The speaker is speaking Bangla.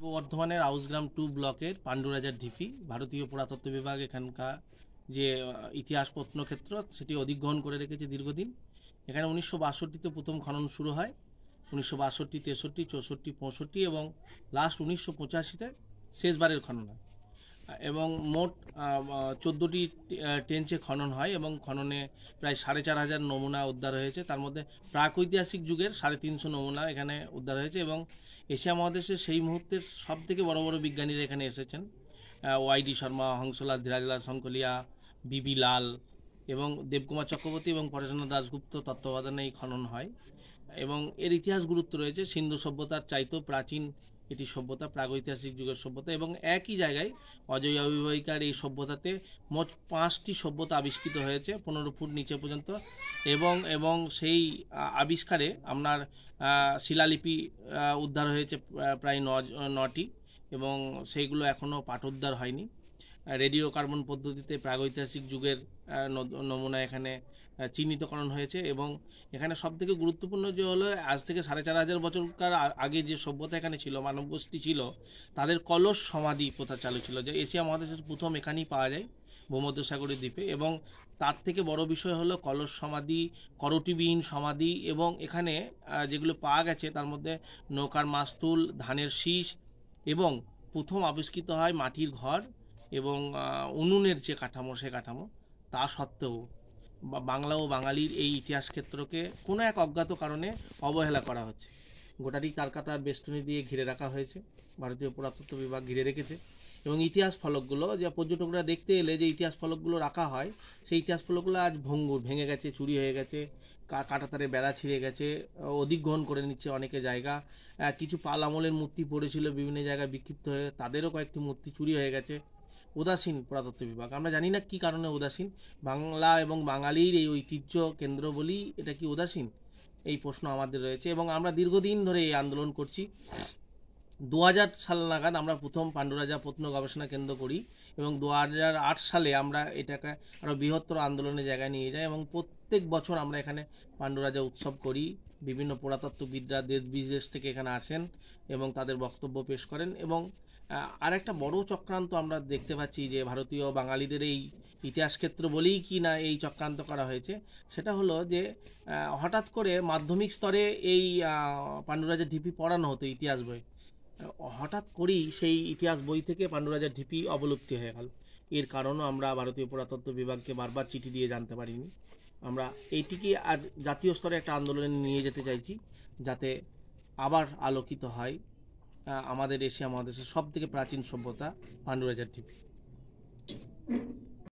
পূর্ব বর্ধমানের আউসগ্রাম টু ব্লকের পাণ্ডুরাজার ঢিফি ভারতীয় পুরাতত্ত্ব বিভাগ এখানকার যে ইতিহাস প্রত্নক্ষেত্র সেটি অধিগ্রহণ করে রেখেছে দীর্ঘদিন এখানে উনিশশো বাষট্টিতে প্রথম খনন শুরু হয় উনিশশো বাষট্টি তেষট্টি চৌষট্টি পঁয়ষট্টি এবং লাস্ট উনিশশো পঁচাশিতে শেষবারের খনন হয় এবং মোট চোদ্দোটি টেঞ্চে খনন হয় এবং খননে প্রায় সাড়ে চার হাজার নমুনা উদ্ধার হয়েছে তার মধ্যে প্রাকৈতিহাসিক যুগের সাড়ে তিনশো নমুনা এখানে উদ্ধার হয়েছে এবং এশিয়া মহাদেশের সেই মুহূর্তের সব থেকে বড় বড় বিজ্ঞানীরা এখানে এসেছেন ওয়াইডি শর্মা হংসলাল ধীরাজলাল শঙ্কলিয়া বিবি লাল এবং দেবকুমার চক্রবর্তী এবং পরেশনা দাশগুপ্ত তত্ত্বাবধানে এই খনন হয় এবং এর ইতিহাস গুরুত্ব রয়েছে সিন্ধু সভ্যতার চাইতেও প্রাচীন এটি সভ্যতা প্রাগৈতিহাসিক যুগের সভ্যতা এবং একই জায়গায় অজয় অবিবাহিকার এই সভ্যতাতে মোট পাঁচটি সভ্যতা আবিষ্কৃত হয়েছে পনেরো ফুট নিচে পর্যন্ত এবং এবং সেই আবিষ্কারে আপনার শিলালিপি উদ্ধার হয়েছে প্রায় ন নটি এবং সেইগুলো এখনও পাঠ উদ্ধার হয়নি রেডিও কার্বন পদ্ধতিতে প্রাগৈতিহাসিক যুগের নমুনা এখানে চিহ্নিতকরণ হয়েছে এবং এখানে সব থেকে গুরুত্বপূর্ণ যে হলো আজ থেকে সাড়ে চার হাজার বছরকার আগে যে সভ্যতা এখানে ছিল মানব গোষ্ঠী ছিল তাদের কলস সমাধি প্রথা চালু ছিল যে এশিয়া মহাদেশের প্রথম এখানেই পাওয়া যায় ভূমধ্যসাগরী দ্বীপে এবং তার থেকে বড় বিষয় হলো কলস সমাধি করটিবিহীন সমাধি এবং এখানে যেগুলো পাওয়া গেছে তার মধ্যে নৌকার মাস্তুল ধানের শীষ এবং প্রথম আবিষ্কৃত হয় মাটির ঘর এবং উনুনের যে কাঠামো সে কাঠামো তা সত্ত্বেও বাংলা ও বাঙালির এই ইতিহাস ক্ষেত্রকে কোনো এক অজ্ঞাত কারণে অবহেলা করা হচ্ছে গোটাটি কালকাতার বেষ্টনী দিয়ে ঘিরে রাখা হয়েছে ভারতীয় পুরাতত্ত্ব বিভাগ ঘিরে রেখেছে এবং ইতিহাস ফলকগুলো যে পর্যটকরা দেখতে এলে যে ইতিহাস ফলকগুলো রাখা হয় সেই ইতিহাস ফলকগুলো আজ ভঙ্গুর ভেঙে গেছে চুরি হয়ে গেছে কাটাতারে বেড়া ছিঁড়ে গেছে অধিগ্রহণ করে নিচ্ছে অনেকে জায়গা কিছু পাল আমলের মূর্তি পড়েছিল বিভিন্ন জায়গায় বিক্ষিপ্ত হয়ে তাদেরও কয়েকটি মূর্তি চুরি হয়ে গেছে উদাসীন পুরাতত্ত্ব বিভাগ আমরা জানি না কি কারণে উদাসীন বাংলা এবং বাঙালির এই ঐতিহ্য কেন্দ্র বলি এটা কি উদাসীন এই প্রশ্ন আমাদের রয়েছে এবং আমরা দীর্ঘদিন ধরে এই আন্দোলন করছি দু সাল নাগাদ আমরা প্রথম পাণ্ডুরাজা প্রত্ন গবেষণা কেন্দ্র করি এবং দু সালে আমরা এটাকে আরও বৃহত্তর আন্দোলনের জায়গায় নিয়ে যাই এবং প্রত্যেক বছর আমরা এখানে পাণ্ডুরাজা উৎসব করি বিভিন্ন পুরাতত্ত্ববিদরা দেশ বিদেশ থেকে এখানে আসেন এবং তাদের বক্তব্য পেশ করেন এবং আর একটা বড় চক্রান্ত আমরা দেখতে পাচ্ছি যে ভারতীয় বাঙালিদের এই ইতিহাস ক্ষেত্র বলেই কি না এই চক্রান্ত করা হয়েছে সেটা হলো যে হঠাৎ করে মাধ্যমিক স্তরে এই পাণ্ডুরাজা ঢিপি পড়ানো হতো ইতিহাস বই হঠাৎ করেই সেই ইতিহাস বই থেকে পাণ্ডুরাজার ঢিপি অবলুপ্তি হয়ে গেল এর কারণও আমরা ভারতীয় পুরাতত্ত্ব বিভাগকে বারবার চিঠি দিয়ে জানতে পারিনি আমরা এইটিকে আজ জাতীয় স্তরে একটা আন্দোলনে নিয়ে যেতে চাইছি যাতে আবার আলোকিত হয় আমাদের এশিয়া মহাদেশের সব থেকে প্রাচীন সভ্যতা পাণ্ডুরাজার ঢিপি